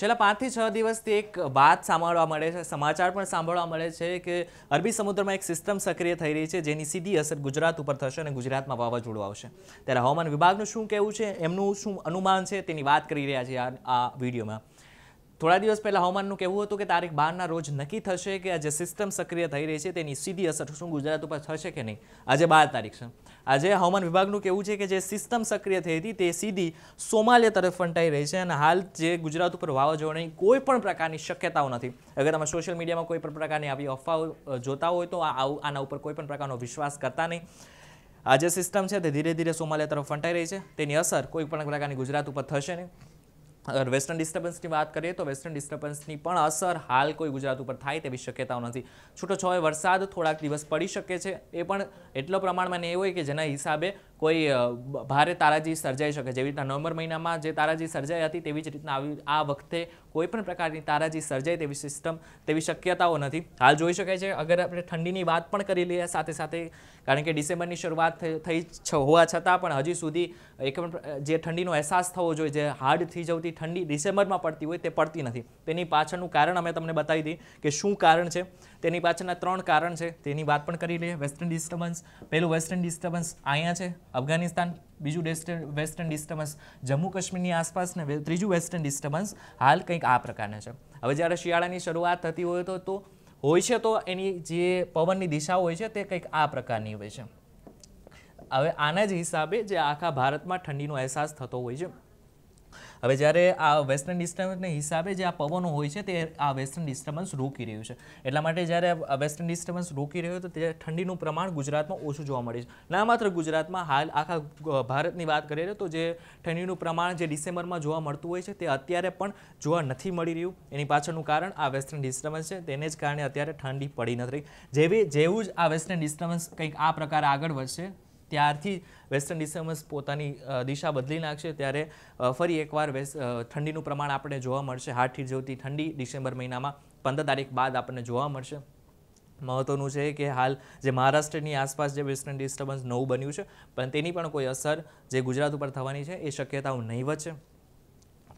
છેલ્લા પાંચથી છ દિવસથી એક વાત સાંભળવા મળે છે સમાચાર પણ સાંભળવા મળે છે કે અરબી સમુદ્રમાં એક સિસ્ટમ સક્રિય થઈ રહી છે જેની સીધી અસર ગુજરાત ઉપર થશે અને ગુજરાતમાં વાવાઝોડું આવશે ત્યારે હવામાન વિભાગનું શું કહેવું છે એમનું શું અનુમાન છે તેની વાત કરી રહ્યા છીએ આ વિડીયોમાં થોડા દિવસ પહેલાં હવામાનનું કહેવું હતું કે તારીખ બારના રોજ નક્કી થશે કે આ જે સિસ્ટમ સક્રિય થઈ રહી છે તેની સીધી અસર શું ગુજરાત ઉપર થશે કે નહીં આજે બાર તારીખ છે આજે હવામાન વિભાગનું કહેવું છે કે જે સિસ્ટમ સક્રિય થઈ હતી તે સીધી સોમાલિયા તરફ ફંટાઈ રહી છે અને હાલ જે ગુજરાત ઉપર વાવાઝોડાની કોઈ પણ પ્રકારની શક્યતાઓ નથી અગર તમે સોશિયલ મીડિયામાં કોઈ પણ પ્રકારની આવી અફવાઓ જોતા હોય તો આના ઉપર કોઈ પણ પ્રકારનો વિશ્વાસ કરતા નહીં આ જે સિસ્ટમ છે તે ધીરે ધીરે સોમાલિયા તરફ ફંટાઈ રહી છે તેની અસર કોઈ પણ પ્રકારની ગુજરાત ઉપર થશે નહીં વેસ્ટર્ન ડિસ્ટર્બન્સની વાત કરીએ તો વેસ્ટર્ન ડિસ્ટર્બન્સની પણ અસર હાલ કોઈ ગુજરાત ઉપર થાય તેવી શક્યતાઓ નથી છૂટો છવાય વરસાદ થોડાક દિવસ પડી શકે છે એ પણ એટલો પ્રમાણમાં નહીં હોય કે જેના હિસાબે કોઈ ભારે તારાજી સર્જાઈ શકે જેવી રીતના નવેમ્બર મહિનામાં જે તારાજી સર્જાઈ હતી તેવી જ રીતના આવી આ વખતે કોઈ પણ પ્રકારની તારાજી સર્જાય તેવી સિસ્ટમ તેવી શક્યતાઓ નથી હાલ જોઈ શકાય છે અગર આપણે ઠંડીની વાત પણ કરી લઈએ સાથે સાથે કારણ કે ડિસેમ્બરની શરૂઆત થઈ હોવા છતાં પણ હજી સુધી એક પણ જે ઠંડીનો અહેસાસ થવો જોઈએ જે હાર્ડ થઈ જવતી ઠંડી ડિસેમ્બરમાં પડતી હોય તે પડતી નથી તેની પાછળનું કારણ અમે તમને બતાવી દઈએ કે શું કારણ છે તેની પાછળના ત્રણ કારણ છે તેની વાત પણ કરી લઈએ વેસ્ટર્ન ડિસ્ટર્બન્સ પહેલું વેસ્ટર્ન ડિસ્ટર્બન્સ અહીંયા છે અફઘાનિસ્તાન બીજું વેસ્ટર્ન ડિસ્ટર્બન્સ જમ્મુ કાશ્મીરની આસપાસ ને ત્રીજું વેસ્ટર્ન ડિસ્ટર્બન્સ હાલ કંઈક આ પ્રકારના છે હવે જ્યારે શિયાળાની શરૂઆત થતી હોય તો તો હોય છે તો એની જે પવનની દિશાઓ હોય છે તે કંઈક આ પ્રકારની હોય છે હવે આના જ હિસાબે જે આખા ભારતમાં ઠંડીનો અહેસાસ થતો હોય છે હવે જ્યારે આ વેસ્ટર્ન ડિસ્ટર્બન્સને હિસાબે જે આ પવનો હોય છે તે આ વેસ્ટર્ન ડિસ્ટર્બન્સ રોકી રહ્યું છે એટલા માટે જ્યારે વેસ્ટર્ન ડિસ્ટર્બન્સ રોકી રહ્યું તો તે ઠંડીનું પ્રમાણ ગુજરાતમાં ઓછું જોવા મળે છે ના માત્ર ગુજરાતમાં હાલ આખા ભારતની વાત કરીએ તો જે ઠંડીનું પ્રમાણ જે ડિસેમ્બરમાં જોવા મળતું હોય છે તે અત્યારે પણ જોવા નથી મળી રહ્યું એની પાછળનું કારણ આ વેસ્ટર્ન ડિસ્ટર્બન્સ છે તેને જ કારણે અત્યારે ઠંડી પડી નથી જેવી જેવું જ આ વેસ્ટર્ન ડિસ્ટર્બન્સ કંઈક આ પ્રકાર આગળ વધશે ત્યારથી વેસ્ટર્ન ઇન્ડિઝ પોતાની દિશા બદલી નાખશે ત્યારે ફરી એકવાર ઠંડીનું પ્રમાણ આપણે જોવા મળશે હાઠી જેવતી ઠંડી ડિસેમ્બર મહિનામાં પંદર તારીખ બાદ આપણને જોવા મળશે મહત્વનું છે કે હાલ જે મહારાષ્ટ્રની આસપાસ જે વેસ્ટર્ન ડિસ્ટર્બન્સ નવું બન્યું છે પણ તેની પણ કોઈ અસર જે ગુજરાત ઉપર થવાની છે એ શક્યતાઓ નહીવત છે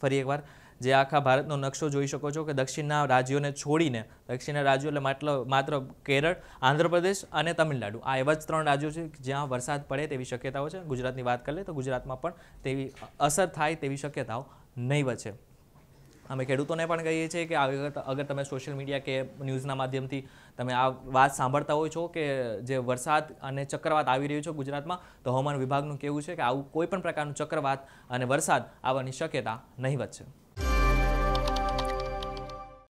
ફરી એકવાર જે આખા ભારતનો નકશો જોઈ શકો છો કે દક્ષિણના રાજ્યોને છોડીને દક્ષિણના રાજ્યો એટલે માત્ર માત્ર કેરળ આંધ્રપ્રદેશ અને તમિલનાડુ આ એવા જ ત્રણ રાજ્યો છે જ્યાં વરસાદ પડે તેવી શક્યતાઓ છે ગુજરાતની વાત કરીએ તો ગુજરાતમાં પણ તેવી અસર થાય તેવી શક્યતાઓ નહીવત છે અમે ખેડૂતોને પણ કહીએ છીએ કે આવી અગર તમે સોશિયલ મીડિયા કે ન્યૂઝના માધ્યમથી તમે આ વાત સાંભળતા હોય છો કે જે વરસાદ અને ચક્રવાત આવી રહ્યું છે ગુજરાતમાં તો હવામાન વિભાગનું કહેવું છે કે આવું કોઈ પણ પ્રકારનું ચક્રવાત અને વરસાદ આવવાની શક્યતા નહીવત છે